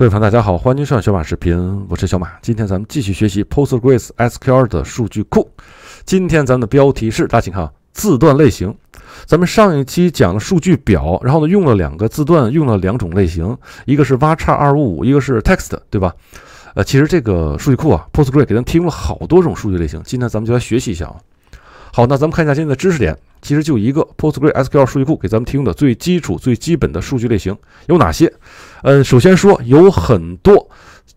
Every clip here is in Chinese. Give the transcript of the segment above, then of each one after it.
各位朋友，大家好，欢迎收看小马视频，我是小马。今天咱们继续学习 PostgreSQL s 的数据库。今天咱们的标题是，大家请看啊，字段类型。咱们上一期讲了数据表，然后呢用了两个字段，用了两种类型，一个是 v a c h a 二五五，一个是 text，对吧？呃，其实这个数据库啊 p o s t g r e s 给咱提供了好多种数据类型。今天咱们就来学习一下啊。好，那咱们看一下今天的知识点。其实就一个 Postgre S Q L 数据库给咱们提供的最基础、最基本的数据类型有哪些？嗯，首先说有很多。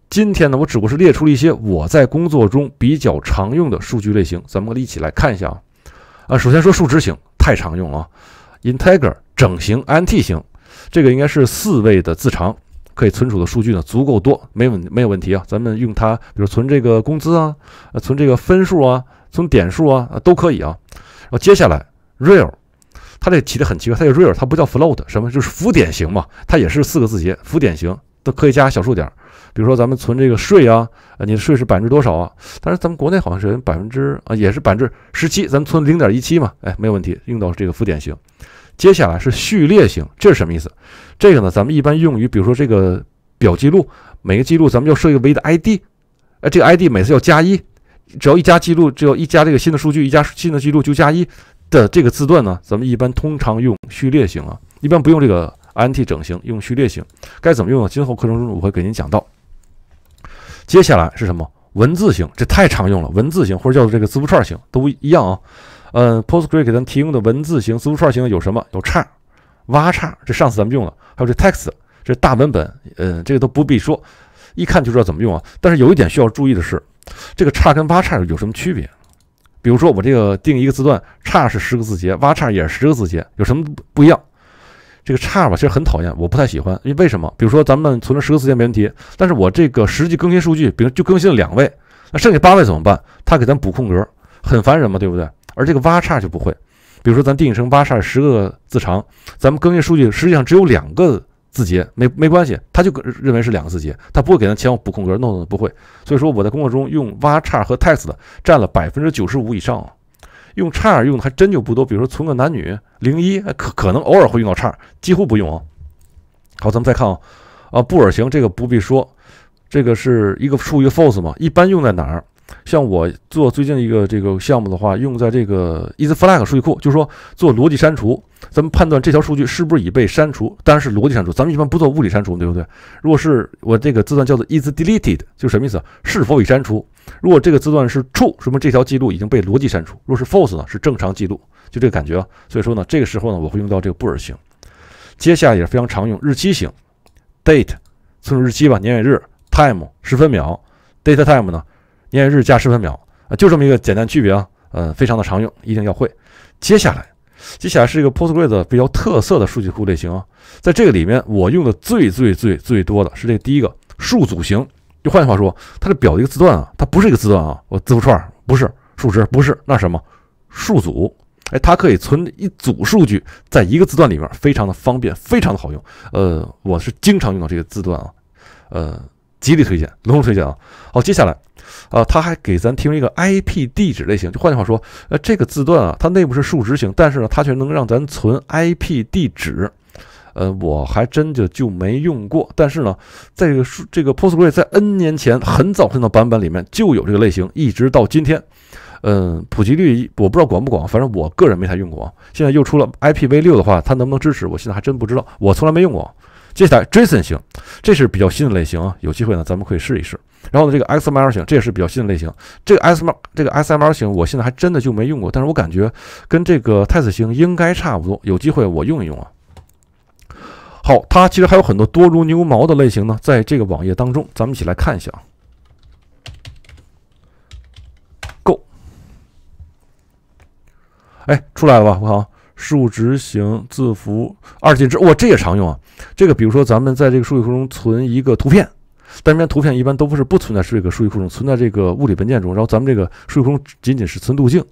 今天呢，我只不过是列出了一些我在工作中比较常用的数据类型，咱们一起来看一下啊。啊，首先说数值型，太常用了。Integer 整型，Int 型，这个应该是四位的字长，可以存储的数据呢足够多，没问没有问题啊。咱们用它，比如存这个工资啊，存这个分数啊，存点数啊，都可以啊。然后接下来。real，它这起的很奇怪，它叫 real，它不叫 float，什么就是浮点型嘛，它也是四个字节，浮点型都可以加小数点，比如说咱们存这个税啊，你的税是百分之多少啊？但是咱们国内好像是百分之啊，也是百分之十七，咱们存零点一七嘛，哎，没有问题，用到这个浮点型。接下来是序列型，这是什么意思？这个呢，咱们一般用于比如说这个表记录，每个记录咱们要设一个唯一的 ID，哎，这个 ID 每次要加一，只要一加记录，只要一加这个新的数据，一加新的记录就加一。的这个字段呢，咱们一般通常用序列型啊，一般不用这个 INT 整型，用序列型。该怎么用呢？今后课程中我会给您讲到。接下来是什么？文字型，这太常用了。文字型或者叫做这个字符串型都一样啊。嗯 p o s t g r e 给咱提供的文字型、字符串型有什么？有叉、挖叉，这上次咱们用了。还有这 text，这大文本，嗯，这个都不必说，一看就知道怎么用啊。但是有一点需要注意的是，这个叉跟挖叉有什么区别？比如说，我这个定一个字段，叉是十个字节，挖叉也是十个字节，有什么不不一样？这个叉吧，其实很讨厌，我不太喜欢。因为为什么？比如说，咱们存了十个字节没问题，但是我这个实际更新数据，比如就更新了两位，那剩下八位怎么办？他给咱补空格，很烦人嘛，对不对？而这个挖叉就不会。比如说，咱定成挖叉十个字长，咱们更新数据实际上只有两个。字节没没关系，他就认为是两个字节，他不会给他前后补空格，no no 不会。所以说我在工作中用挖叉和 text 的占了百分之九十五以上，用叉用的还真就不多。比如说存个男女零一，可可能偶尔会用到叉，几乎不用啊。好，咱们再看啊，啊布尔型这个不必说，这个是一个术于 false 嘛，一般用在哪儿？像我做最近一个这个项目的话，用在这个 Is Flag 数据库，就是说做逻辑删除。咱们判断这条数据是不是已被删除，当然是逻辑删除。咱们一般不做物理删除，对不对？如果是我这个字段叫做 Is Deleted，就什么意思是否已删除？如果这个字段是 True，说明这条记录已经被逻辑删除；若是 False 呢，是正常记录，就这个感觉。所以说呢，这个时候呢，我会用到这个布尔型。接下来也是非常常用日期型 Date 存储日期吧，年月日 Time 十分秒，DateTime 呢？因为日加十分秒啊，就这么一个简单区别啊，呃，非常的常用，一定要会。接下来，接下来是一个 p o s t g r e s 比较特色的数据库类型啊，在这个里面，我用的最最最最多的是这第一个数组型。就换句话说，它的表一个字段啊，它不是一个字段啊，我字符串不是，数值不是，那什么数组？哎，它可以存一组数据在一个字段里面，非常的方便，非常的好用。呃，我是经常用到这个字段啊，呃，极力推荐，隆重推荐啊。好，接下来。啊，他还给咱提供一个 IP 地址类型，就换句话说，呃，这个字段啊，它内部是数值型，但是呢，它却能让咱存 IP 地址。呃，我还真就就没用过。但是呢，在这个数，这个 p o s t g r e s 在 N 年前很早很早版本里面就有这个类型，一直到今天，嗯，普及率我不知道广不广，反正我个人没太用过。现在又出了 IPv6 的话，它能不能支持，我现在还真不知道。我从来没用过。接下来 JSON 型，这是比较新的类型啊，有机会呢，咱们可以试一试。然后呢，这个 XML 型，这也是比较新的类型。这个 XML 这个 XML 型，我现在还真的就没用过，但是我感觉跟这个太子型应该差不多。有机会我用一用啊。好，它其实还有很多多如牛毛的类型呢，在这个网页当中，咱们一起来看一下啊。Go，哎，出来了吧？我靠，数值型、字符、二进制，哇，这也常用啊。这个比如说咱们在这个数据库中存一个图片。单边图片一般都不是不存在这个数据库中，存在这个物理文件中。然后咱们这个数据库仅仅是存路径。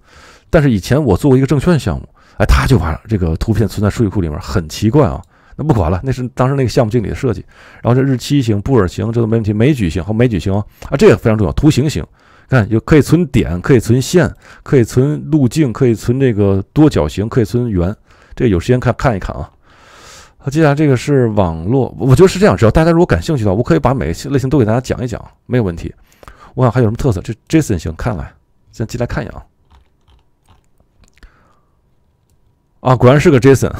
但是以前我做过一个证券项目，哎，他就把这个图片存在数据库里面，很奇怪啊。那不管了，那是当时那个项目经理的设计。然后这日期型、布尔型这都没问题，枚举型和枚举型啊，这个非常重要。图形型，看有可以存点，可以存线，可以存路径，可以存这个多角形，可以存圆。这个有时间看看一看啊。他接下来这个是网络，我觉得是这样。只要大家如果感兴趣的，话，我可以把每个类型都给大家讲一讲，没有问题。我想还有什么特色？这 Jason 行，看来先进来看一眼啊。啊，果然是个 Jason，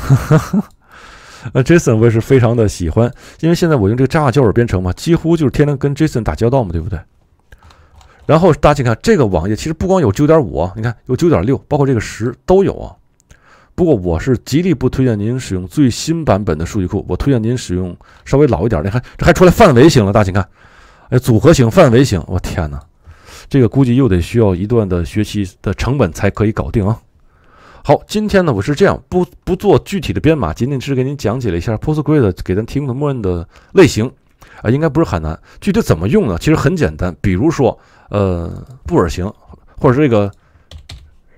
呃 Jason 我是非常的喜欢，因为现在我用这个 Java 教尔编程嘛，几乎就是天天跟 Jason 打交道嘛，对不对？然后大家请看这个网页，其实不光有九点五，你看有九点六，包括这个十都有啊。不过我是极力不推荐您使用最新版本的数据库，我推荐您使用稍微老一点儿的。还这还出来范围型了，大请看，哎，组合型、范围型，我天哪，这个估计又得需要一段的学习的成本才可以搞定啊。好，今天呢，我是这样，不不做具体的编码，仅仅是给您讲解了一下 p o s t g r e s 给咱提供的默认的类型啊，应该不是很难。具体怎么用呢？其实很简单，比如说呃布尔型，或者这个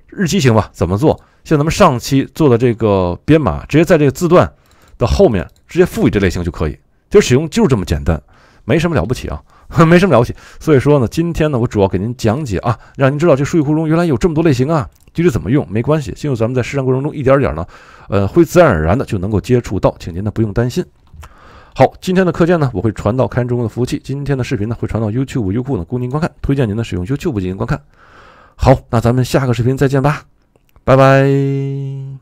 日期型吧，怎么做？像咱们上期做的这个编码，直接在这个字段的后面直接赋予这类型就可以，其实使用就是这么简单，没什么了不起啊，没什么了不起。所以说呢，今天呢我主要给您讲解啊，让您知道这数据库中原来有这么多类型啊，具体怎么用没关系，进入咱们在实战过程中一点点呢，呃，会自然而然的就能够接触到，请您呢不用担心。好，今天的课件呢我会传到开源中国的服务器，今天的视频呢会传到 YouTube、优酷呢供您观看，推荐您的使用 YouTube 进行观看。好，那咱们下个视频再见吧。拜拜。